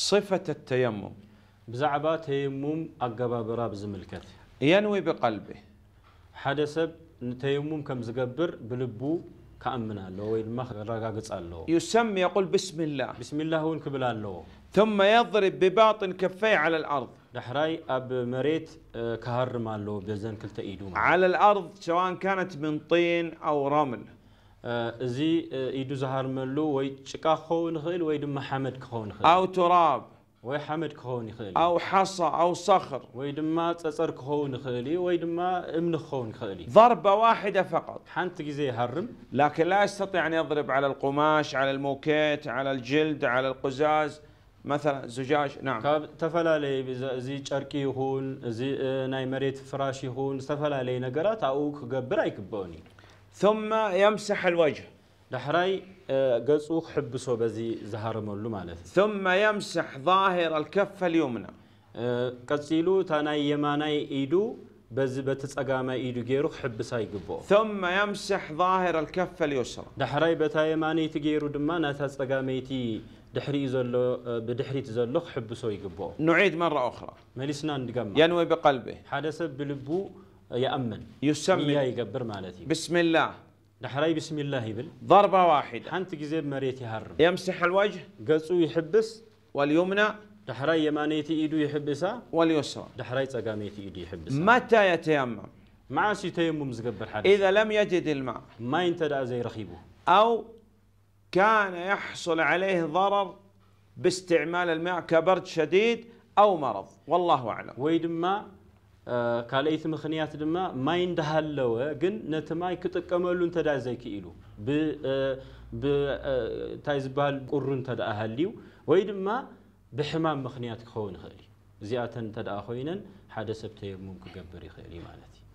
صفة التيمم بزعبات تيمم ተየሙም براب زملكت ينوي بقلبه حدث ሰብ كم زقبر بلبو كأمنا لو المخ وإلما رقاقص الله يسمي يقول بسم الله بسم الله هو كبل الله ثم يضرب بباطن كفي على الأرض دحراي أب مريت آه، كهرم الله بزن كل تأيدوم على الأرض سواء كانت من طين أو رمل زي إيدو زهر ملو وي خون خيل ويدو محمد خون خيل أو تراب وي خون خيل أو حصى أو صخر ويدو ما تسر خون خيل ويدو ما امن خون خيل ضربة واحدة فقط حنت زي هرم لكن لا يستطيع أن يضرب على القماش على الموكيت على الجلد على القزاز مثلا زجاج نعم كاب تفلا لي زي شاركي هون زي ناي فراشي هون تفلا لي نقرات أو كبر أي ثم يمسح الوجه دحراي قصو حبسو بزي زهر مولو እዩ ثم يمسح ظاهر الكف اليمنى قصيلو እታ ናይ የማናይ بزي በዚ በቲ ፀጋማይ ኢዱ ገይሩ ثم يمسح ظاهر الكف اليسرى ዳሕራይ በታ የማነይቲ ገይሩ ድማ ናታ ፀጋመይቲ دحري زلو بدحري تزلو حبسو يقبو نعيد مرة أخرى ملسنا ندقم ينوي بقلبه حدث بلبو يأمن يسمي يقبر مالتي بسم الله نحري بسم الله يبل ضربة واحدة حنت جزيب مريتي هر يمسح الوجه قصو يحبس واليمنى دحري يمانيتي ايدو يحبسها واليسرى دحري تقاميتي ايدو يحبسها متى يتيمم؟ مع سي تيمم زقبر حدث إذا لم يجد الماء ما ينتدى زي رخيبه أو كان يحصل عليه ضرر باستعمال الماء كبرد شديد أو مرض والله أعلم ويدما كاليث مخنيات دما ما يندهل لوه جن نت ما يكتك أملون تدا زي كيلو ب ب تايزبال قرن تدا أهليو ويد ما بحمام مخنيات خون خالي زيادة تدا خوينا حدث سبتير ممكن جبري خالي معناتي